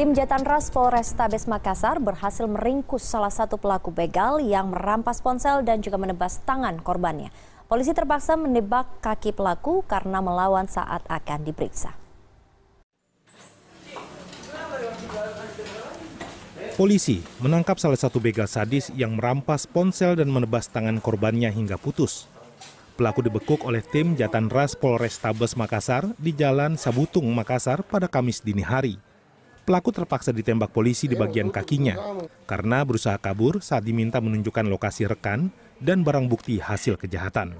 Tim jatan ras Polrestabes Makassar berhasil meringkus salah satu pelaku begal yang merampas ponsel dan juga menebas tangan korbannya. Polisi terpaksa menebak kaki pelaku karena melawan saat akan diperiksa. Polisi menangkap salah satu begal sadis yang merampas ponsel dan menebas tangan korbannya hingga putus. Pelaku dibekuk oleh tim jatan ras Polrestabes Makassar di Jalan Sabutung, Makassar pada Kamis dini hari pelaku terpaksa ditembak polisi di bagian kakinya karena berusaha kabur saat diminta menunjukkan lokasi rekan dan barang bukti hasil kejahatan.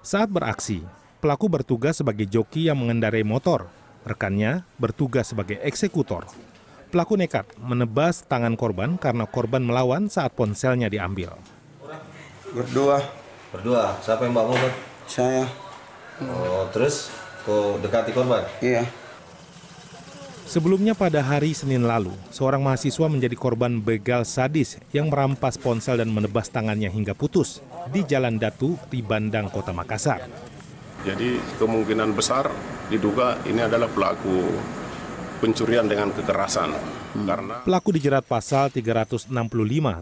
Saat beraksi, pelaku bertugas sebagai joki yang mengendarai motor, rekannya bertugas sebagai eksekutor. Pelaku nekat menebas tangan korban karena korban melawan saat ponselnya diambil. Berdua. Berdua? Siapa yang bawa motor? Saya. Oh, terus kok dekati korban? Iya. Sebelumnya pada hari Senin lalu, seorang mahasiswa menjadi korban begal sadis yang merampas ponsel dan menebas tangannya hingga putus di Jalan Datu, Ribandang, Kota Makassar. Jadi kemungkinan besar diduga ini adalah pelaku pencurian dengan kekerasan. Hmm. Karena pelaku dijerat pasal 365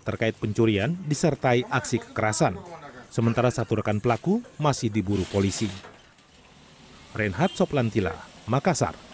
terkait pencurian disertai aksi kekerasan. Sementara satu rekan pelaku masih diburu polisi. Reinhard Soplantila, Makassar.